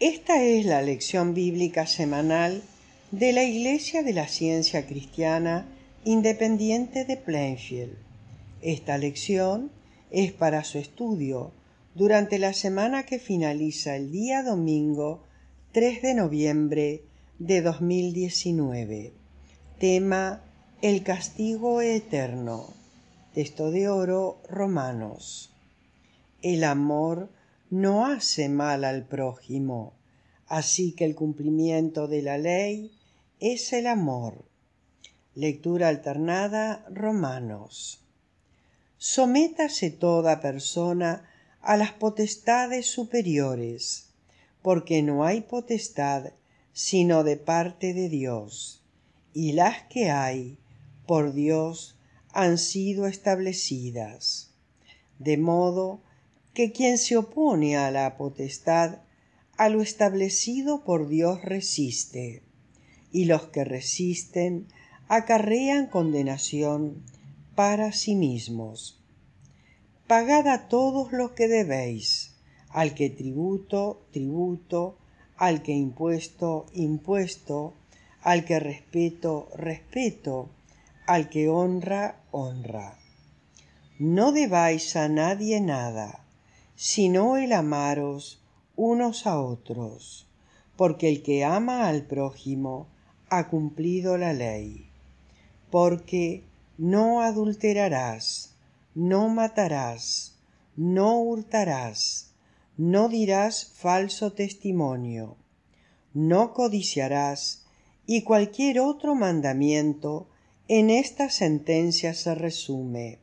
Esta es la lección bíblica semanal de la Iglesia de la Ciencia Cristiana Independiente de Plainfield. Esta lección es para su estudio durante la semana que finaliza el día domingo 3 de noviembre de 2019. Tema El castigo eterno. Texto de oro Romanos. El amor no hace mal al prójimo. Así que el cumplimiento de la ley es el amor. Lectura alternada Romanos. Sométase toda persona a las potestades superiores, porque no hay potestad sino de parte de Dios, y las que hay por Dios han sido establecidas. De modo que quien se opone a la potestad a lo establecido por Dios resiste, y los que resisten acarrean condenación para sí mismos. Pagad a todos los que debéis, al que tributo, tributo, al que impuesto, impuesto, al que respeto, respeto, al que honra, honra. No debáis a nadie nada, sino el amaros unos a otros, porque el que ama al prójimo ha cumplido la ley, porque no adulterarás, no matarás, no hurtarás, no dirás falso testimonio, no codiciarás, y cualquier otro mandamiento en esta sentencia se resume.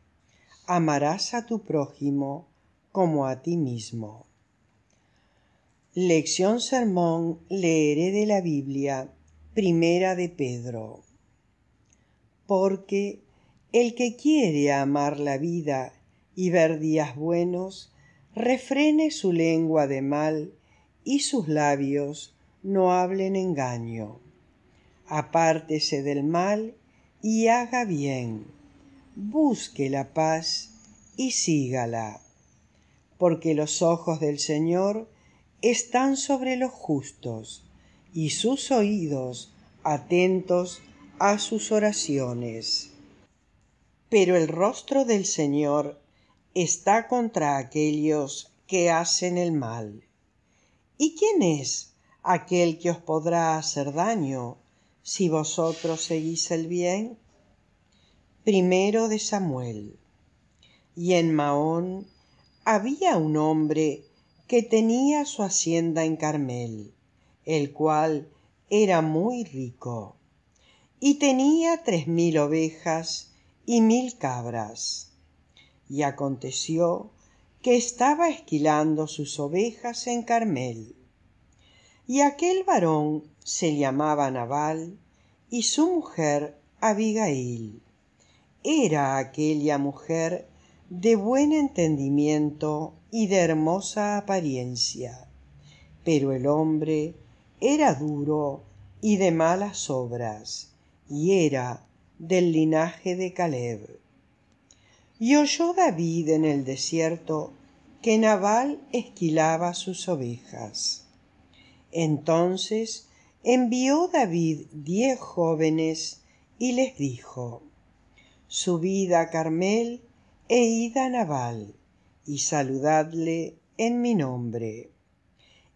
Amarás a tu prójimo como a ti mismo. Lección Sermón, leeré de la Biblia, primera de Pedro. Porque el que quiere amar la vida y ver días buenos, refrene su lengua de mal y sus labios no hablen engaño. Apártese del mal y haga bien. Busque la paz y sígala porque los ojos del Señor están sobre los justos y sus oídos atentos a sus oraciones. Pero el rostro del Señor está contra aquellos que hacen el mal. ¿Y quién es aquel que os podrá hacer daño si vosotros seguís el bien? Primero de Samuel. Y en Mahón había un hombre que tenía su hacienda en Carmel, el cual era muy rico, y tenía tres mil ovejas y mil cabras. Y aconteció que estaba esquilando sus ovejas en Carmel. Y aquel varón se llamaba Nabal y su mujer Abigail. Era aquella mujer de buen entendimiento y de hermosa apariencia. Pero el hombre era duro y de malas obras, y era del linaje de Caleb. Y oyó David en el desierto que Nabal esquilaba sus ovejas. Entonces envió David diez jóvenes y les dijo, Subid a Carmel e ida naval, y saludadle en mi nombre,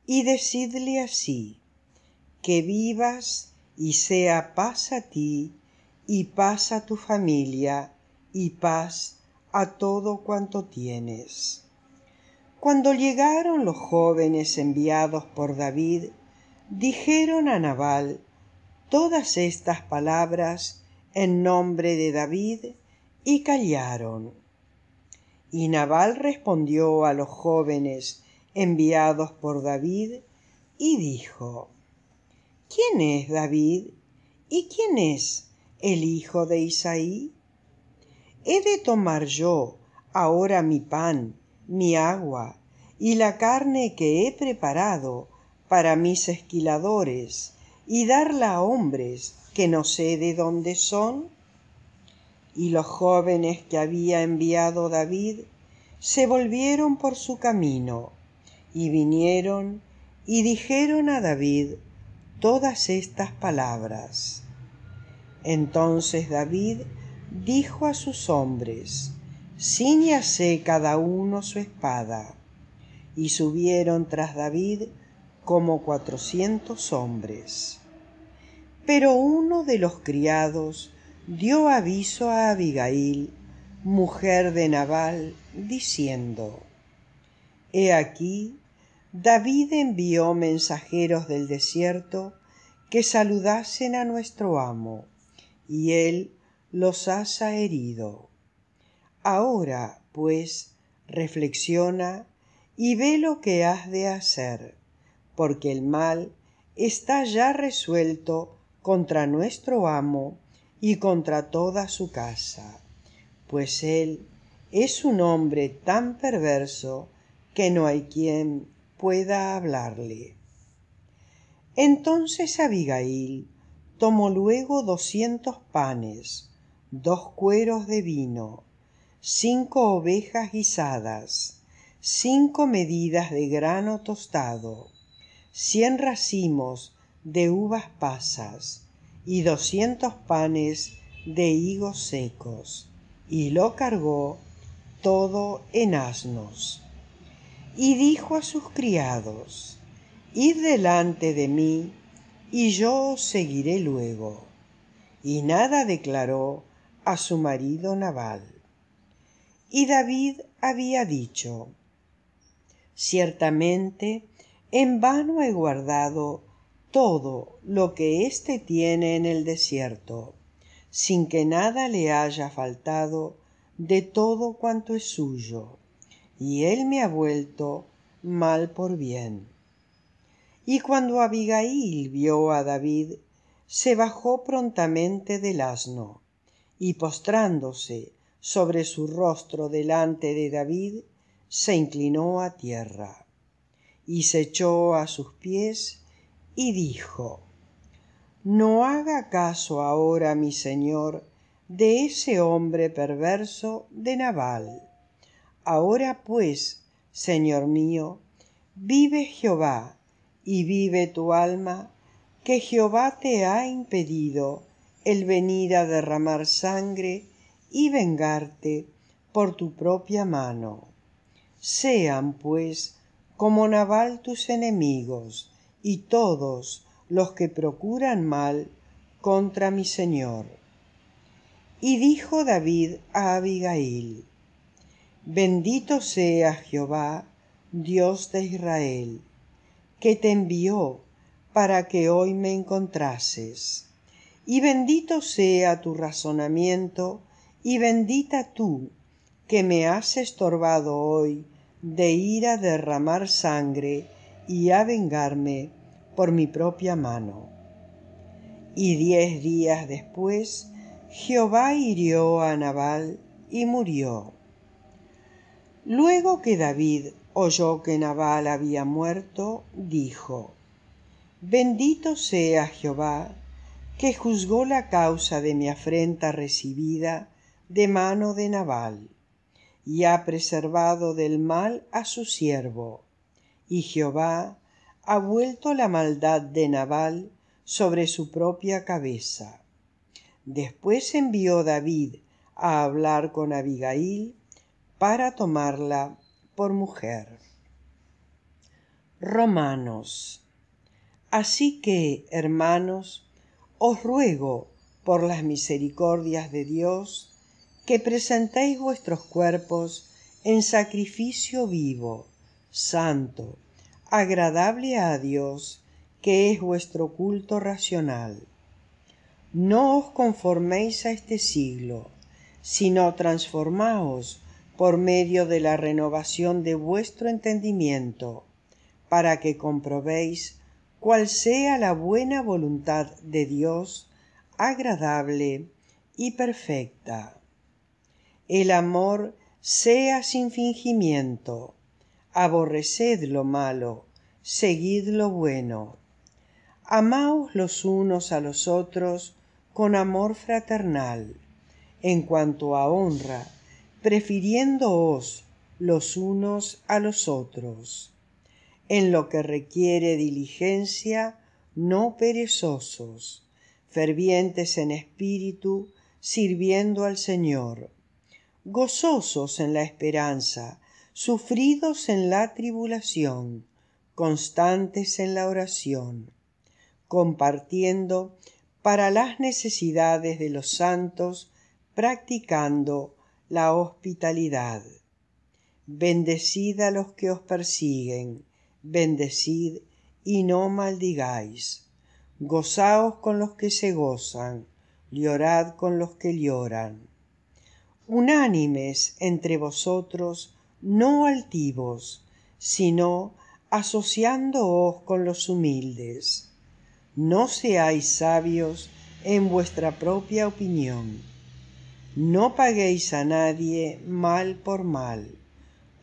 y decidle así, que vivas y sea paz a ti, y paz a tu familia, y paz a todo cuanto tienes. Cuando llegaron los jóvenes enviados por David, dijeron a Nabal todas estas palabras en nombre de David y callaron. Y Nabal respondió a los jóvenes enviados por David y dijo, ¿Quién es David y quién es el hijo de Isaí? ¿He de tomar yo ahora mi pan, mi agua y la carne que he preparado para mis esquiladores y darla a hombres que no sé de dónde son? y los jóvenes que había enviado David se volvieron por su camino y vinieron y dijeron a David todas estas palabras. Entonces David dijo a sus hombres, Cíñase cada uno su espada. Y subieron tras David como cuatrocientos hombres. Pero uno de los criados dio aviso a Abigail, mujer de Nabal, diciendo, He aquí, David envió mensajeros del desierto que saludasen a nuestro amo, y él los ha herido. Ahora, pues, reflexiona y ve lo que has de hacer, porque el mal está ya resuelto contra nuestro amo y contra toda su casa, pues él es un hombre tan perverso que no hay quien pueda hablarle. Entonces Abigail tomó luego doscientos panes, dos cueros de vino, cinco ovejas guisadas, cinco medidas de grano tostado, cien racimos de uvas pasas, y doscientos panes de higos secos, y lo cargó todo en asnos. Y dijo a sus criados, Id delante de mí, y yo os seguiré luego. Y nada declaró a su marido Nabal. Y David había dicho, Ciertamente en vano he guardado todo lo que éste tiene en el desierto, sin que nada le haya faltado de todo cuanto es suyo, y él me ha vuelto mal por bien. Y cuando Abigail vio a David, se bajó prontamente del asno, y postrándose sobre su rostro delante de David, se inclinó a tierra, y se echó a sus pies y dijo, No haga caso ahora, mi señor, de ese hombre perverso de Nabal. Ahora pues, señor mío, vive Jehová, y vive tu alma, que Jehová te ha impedido el venir a derramar sangre y vengarte por tu propia mano. Sean, pues, como Nabal tus enemigos, y todos los que procuran mal contra mi Señor. Y dijo David a Abigail, Bendito sea Jehová, Dios de Israel, que te envió para que hoy me encontrases. Y bendito sea tu razonamiento, y bendita tú, que me has estorbado hoy de ir a derramar sangre y a vengarme por mi propia mano. Y diez días después Jehová hirió a Nabal y murió. Luego que David oyó que Nabal había muerto, dijo, Bendito sea Jehová, que juzgó la causa de mi afrenta recibida de mano de Nabal, y ha preservado del mal a su siervo. Y Jehová ha vuelto la maldad de Nabal sobre su propia cabeza. Después envió David a hablar con Abigail para tomarla por mujer. Romanos. Así que, hermanos, os ruego por las misericordias de Dios que presentéis vuestros cuerpos en sacrificio vivo, santo, agradable a Dios, que es vuestro culto racional. No os conforméis a este siglo, sino transformaos por medio de la renovación de vuestro entendimiento, para que comprobéis cuál sea la buena voluntad de Dios, agradable y perfecta. El amor sea sin fingimiento, aborreced lo malo, seguid lo bueno. Amaos los unos a los otros con amor fraternal, en cuanto a honra, prefiriéndoos los unos a los otros. En lo que requiere diligencia, no perezosos, fervientes en espíritu, sirviendo al Señor, gozosos en la esperanza, sufridos en la tribulación, constantes en la oración, compartiendo para las necesidades de los santos, practicando la hospitalidad. Bendecid a los que os persiguen, bendecid y no maldigáis. Gozaos con los que se gozan, llorad con los que lloran. Unánimes entre vosotros, no altivos, sino asociándoos con los humildes. No seáis sabios en vuestra propia opinión. No paguéis a nadie mal por mal.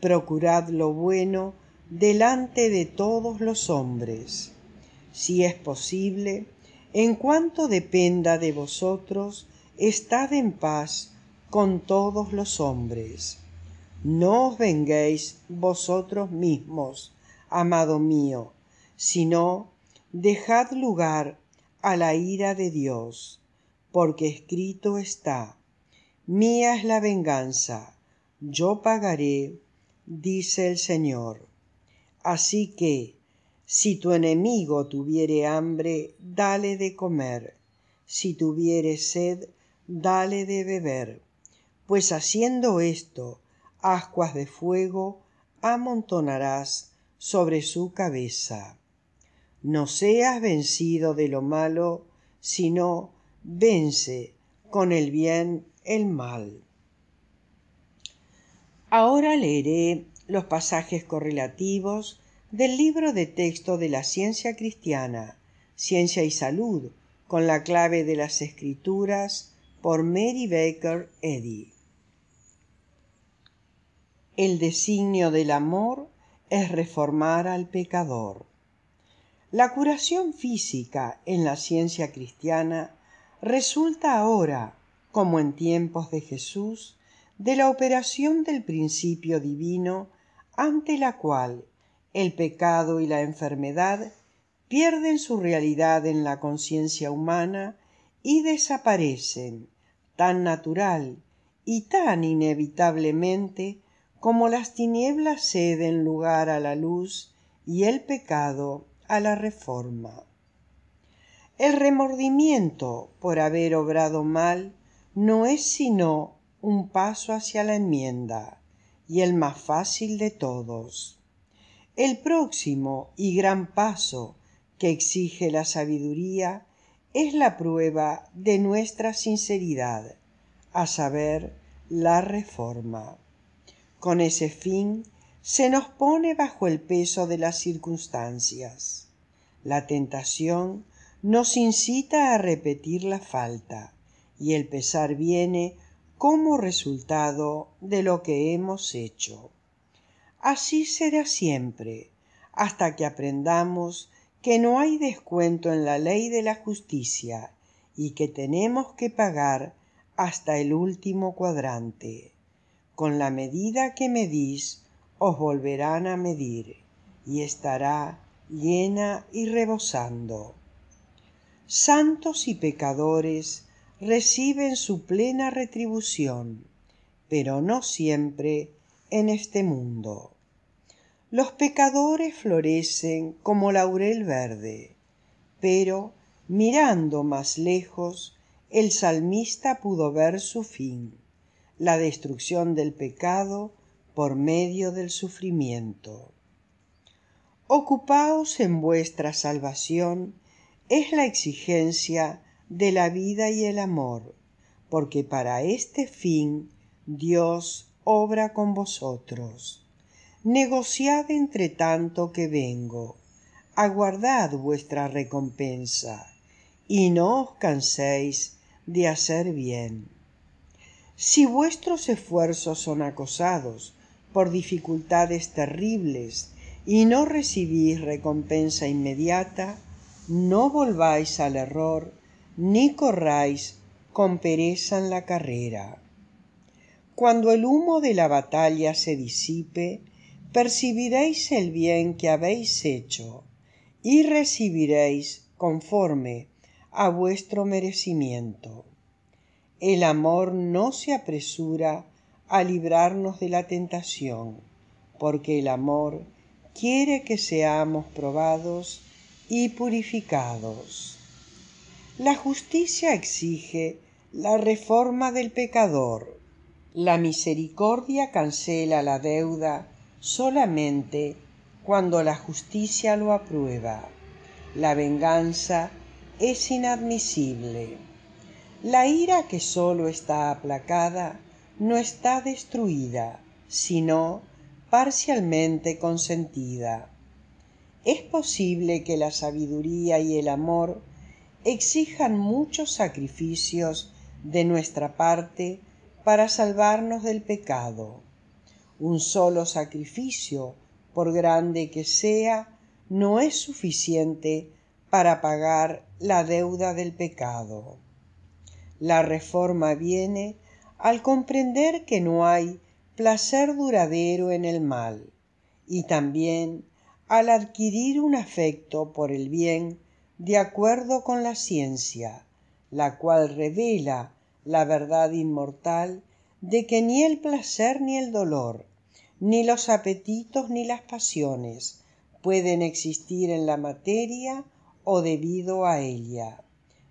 Procurad lo bueno delante de todos los hombres. Si es posible, en cuanto dependa de vosotros, estad en paz con todos los hombres. No os venguéis vosotros mismos, amado mío, sino dejad lugar a la ira de Dios, porque escrito está, Mía es la venganza, yo pagaré, dice el Señor. Así que, si tu enemigo tuviere hambre, dale de comer, si tuviere sed, dale de beber, pues haciendo esto, ascuas de fuego amontonarás sobre su cabeza. No seas vencido de lo malo, sino vence con el bien el mal. Ahora leeré los pasajes correlativos del libro de texto de la ciencia cristiana, Ciencia y Salud, con la clave de las escrituras por Mary Baker Eddy. El designio del amor es reformar al pecador. La curación física en la ciencia cristiana resulta ahora, como en tiempos de Jesús, de la operación del principio divino ante la cual el pecado y la enfermedad pierden su realidad en la conciencia humana y desaparecen tan natural y tan inevitablemente como las tinieblas ceden lugar a la luz y el pecado a la reforma. El remordimiento por haber obrado mal no es sino un paso hacia la enmienda, y el más fácil de todos. El próximo y gran paso que exige la sabiduría es la prueba de nuestra sinceridad, a saber, la reforma. Con ese fin, se nos pone bajo el peso de las circunstancias. La tentación nos incita a repetir la falta y el pesar viene como resultado de lo que hemos hecho. Así será siempre, hasta que aprendamos que no hay descuento en la ley de la justicia y que tenemos que pagar hasta el último cuadrante con la medida que medís, os volverán a medir, y estará llena y rebosando. Santos y pecadores reciben su plena retribución, pero no siempre en este mundo. Los pecadores florecen como laurel verde, pero mirando más lejos, el salmista pudo ver su fin la destrucción del pecado por medio del sufrimiento. Ocupaos en vuestra salvación es la exigencia de la vida y el amor, porque para este fin Dios obra con vosotros. Negociad entre tanto que vengo, aguardad vuestra recompensa, y no os canséis de hacer bien si vuestros esfuerzos son acosados por dificultades terribles y no recibís recompensa inmediata, no volváis al error ni corráis con pereza en la carrera. Cuando el humo de la batalla se disipe, percibiréis el bien que habéis hecho y recibiréis conforme a vuestro merecimiento. El amor no se apresura a librarnos de la tentación, porque el amor quiere que seamos probados y purificados. La justicia exige la reforma del pecador. La misericordia cancela la deuda solamente cuando la justicia lo aprueba. La venganza es inadmisible. La ira que sólo está aplacada no está destruida, sino parcialmente consentida. Es posible que la sabiduría y el amor exijan muchos sacrificios de nuestra parte para salvarnos del pecado. Un solo sacrificio, por grande que sea, no es suficiente para pagar la deuda del pecado. La reforma viene al comprender que no hay placer duradero en el mal y también al adquirir un afecto por el bien de acuerdo con la ciencia, la cual revela la verdad inmortal de que ni el placer ni el dolor, ni los apetitos ni las pasiones pueden existir en la materia o debido a ella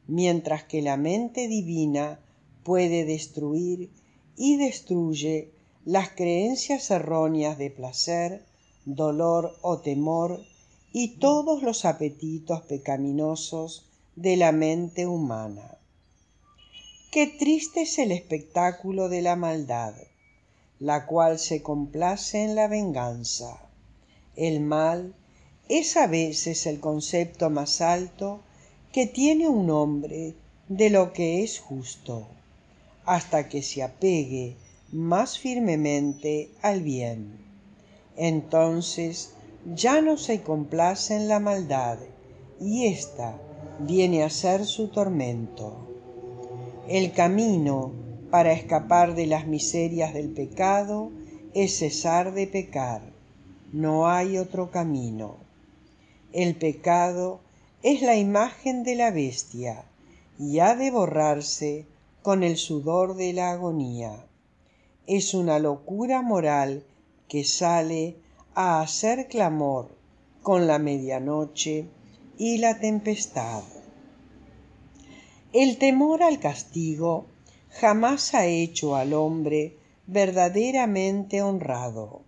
mientras que la mente divina puede destruir y destruye las creencias erróneas de placer, dolor o temor y todos los apetitos pecaminosos de la mente humana. Qué triste es el espectáculo de la maldad, la cual se complace en la venganza. El mal es a veces el concepto más alto que tiene un hombre de lo que es justo, hasta que se apegue más firmemente al bien. Entonces ya no se complace en la maldad, y ésta viene a ser su tormento. El camino para escapar de las miserias del pecado es cesar de pecar. No hay otro camino. El pecado es la imagen de la bestia y ha de borrarse con el sudor de la agonía. Es una locura moral que sale a hacer clamor con la medianoche y la tempestad. El temor al castigo jamás ha hecho al hombre verdaderamente honrado.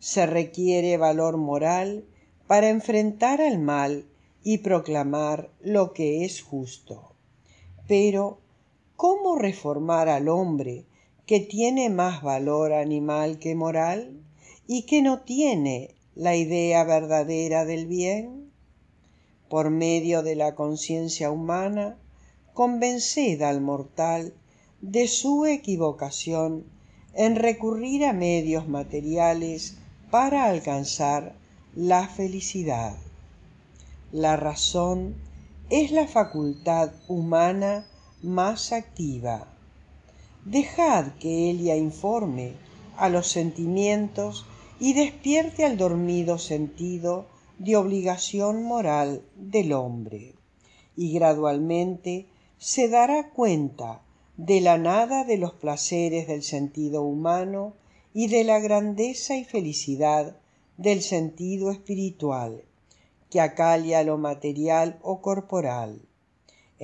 Se requiere valor moral para enfrentar al mal y proclamar lo que es justo. Pero, ¿cómo reformar al hombre que tiene más valor animal que moral y que no tiene la idea verdadera del bien? Por medio de la conciencia humana, convenced al mortal de su equivocación en recurrir a medios materiales para alcanzar la felicidad. La razón es la facultad humana más activa. Dejad que ella informe a los sentimientos y despierte al dormido sentido de obligación moral del hombre, y gradualmente se dará cuenta de la nada de los placeres del sentido humano y de la grandeza y felicidad del sentido espiritual que acalia lo material o corporal.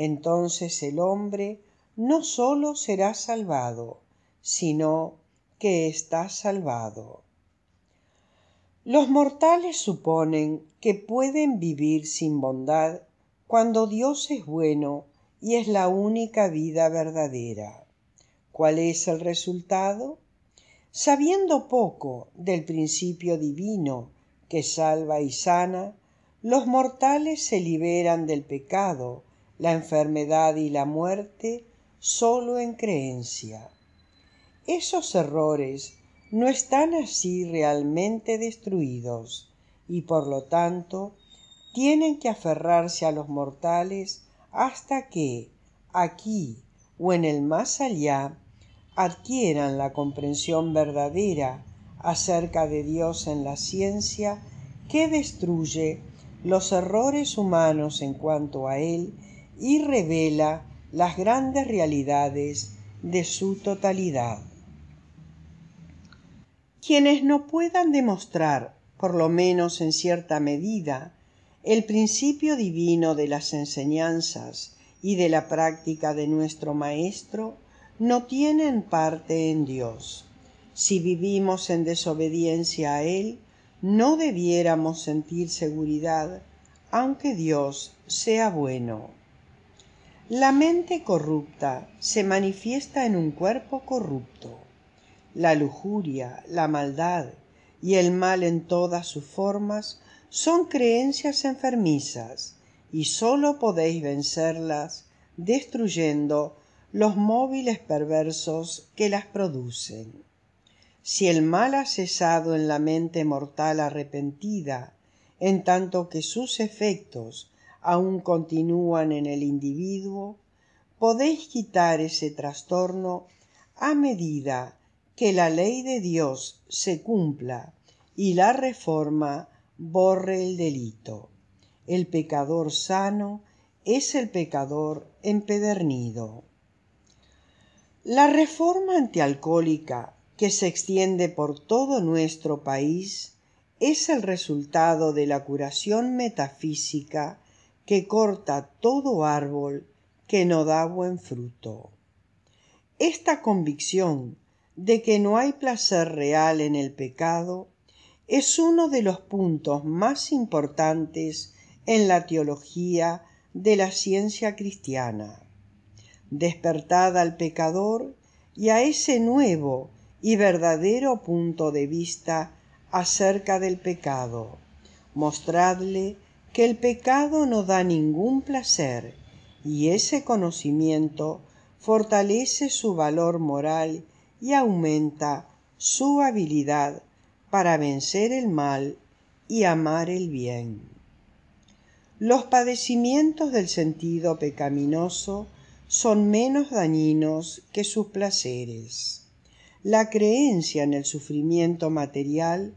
Entonces el hombre no sólo será salvado, sino que está salvado. Los mortales suponen que pueden vivir sin bondad cuando Dios es bueno y es la única vida verdadera. ¿Cuál es el resultado? Sabiendo poco del principio divino que salva y sana, los mortales se liberan del pecado, la enfermedad y la muerte solo en creencia. Esos errores no están así realmente destruidos y por lo tanto tienen que aferrarse a los mortales hasta que, aquí o en el más allá, adquieran la comprensión verdadera acerca de Dios en la ciencia que destruye los errores humanos en cuanto a él y revela las grandes realidades de su totalidad. Quienes no puedan demostrar, por lo menos en cierta medida, el principio divino de las enseñanzas y de la práctica de nuestro Maestro no tienen parte en Dios. Si vivimos en desobediencia a Él, no debiéramos sentir seguridad aunque Dios sea bueno. La mente corrupta se manifiesta en un cuerpo corrupto. La lujuria, la maldad y el mal en todas sus formas son creencias enfermizas y sólo podéis vencerlas destruyendo los móviles perversos que las producen si el mal ha cesado en la mente mortal arrepentida, en tanto que sus efectos aún continúan en el individuo, podéis quitar ese trastorno a medida que la ley de Dios se cumpla y la reforma borre el delito. El pecador sano es el pecador empedernido. La reforma antialcohólica que se extiende por todo nuestro país es el resultado de la curación metafísica que corta todo árbol que no da buen fruto. Esta convicción de que no hay placer real en el pecado es uno de los puntos más importantes en la teología de la ciencia cristiana. Despertad al pecador y a ese nuevo y verdadero punto de vista acerca del pecado. Mostradle que el pecado no da ningún placer y ese conocimiento fortalece su valor moral y aumenta su habilidad para vencer el mal y amar el bien. Los padecimientos del sentido pecaminoso son menos dañinos que sus placeres. La creencia en el sufrimiento material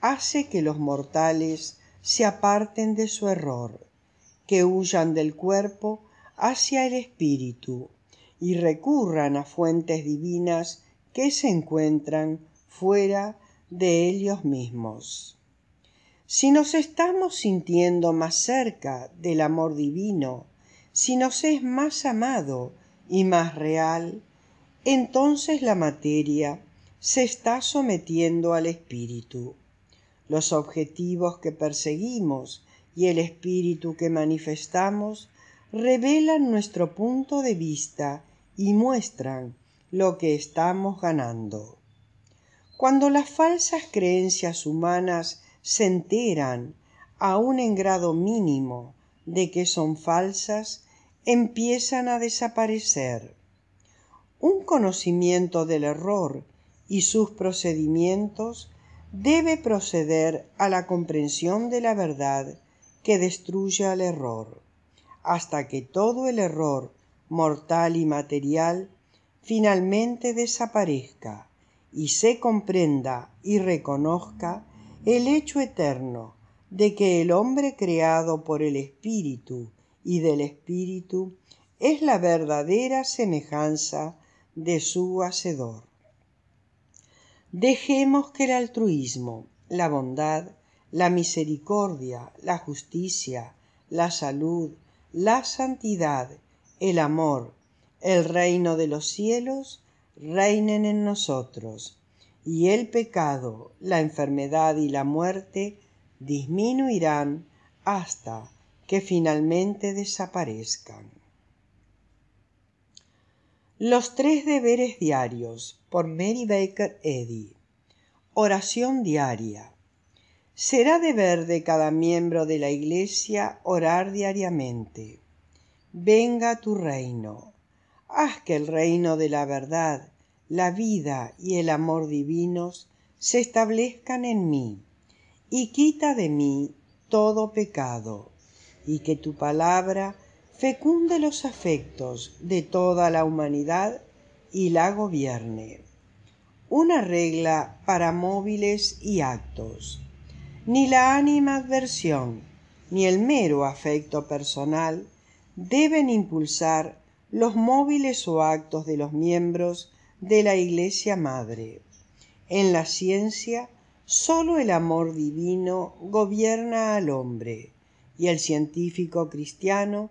hace que los mortales se aparten de su error, que huyan del cuerpo hacia el espíritu y recurran a fuentes divinas que se encuentran fuera de ellos mismos. Si nos estamos sintiendo más cerca del amor divino, si nos es más amado y más real, entonces la materia se está sometiendo al espíritu. Los objetivos que perseguimos y el espíritu que manifestamos revelan nuestro punto de vista y muestran lo que estamos ganando. Cuando las falsas creencias humanas se enteran, aun en grado mínimo, de que son falsas, empiezan a desaparecer. Un conocimiento del error y sus procedimientos debe proceder a la comprensión de la verdad que destruya el error, hasta que todo el error mortal y material finalmente desaparezca y se comprenda y reconozca el hecho eterno de que el hombre creado por el Espíritu y del Espíritu es la verdadera semejanza de su Hacedor. Dejemos que el altruismo, la bondad, la misericordia, la justicia, la salud, la santidad, el amor, el reino de los cielos, reinen en nosotros, y el pecado, la enfermedad y la muerte disminuirán hasta que finalmente desaparezcan. Los tres deberes diarios por Mary Baker Eddy. Oración diaria. Será deber de cada miembro de la Iglesia orar diariamente. Venga tu reino. Haz que el reino de la verdad, la vida y el amor divinos se establezcan en mí. Y quita de mí todo pecado. Y que tu palabra fecunde los afectos de toda la humanidad y la gobierne. Una regla para móviles y actos. Ni la ánima adversión ni el mero afecto personal deben impulsar los móviles o actos de los miembros de la Iglesia Madre. En la ciencia, sólo el amor divino gobierna al hombre, y el científico cristiano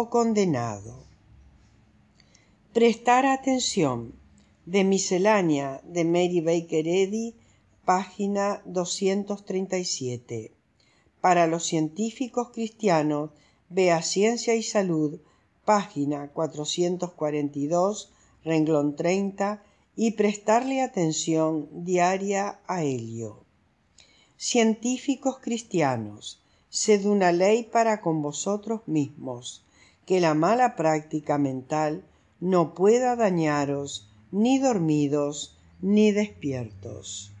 o condenado. Prestar atención de Miscelánea de Mary Baker Eddy, página 237. Para los científicos cristianos, vea Ciencia y Salud, página 442, renglón 30, y prestarle atención diaria a ello. Científicos cristianos, sed una ley para con vosotros mismos que la mala práctica mental no pueda dañaros ni dormidos ni despiertos.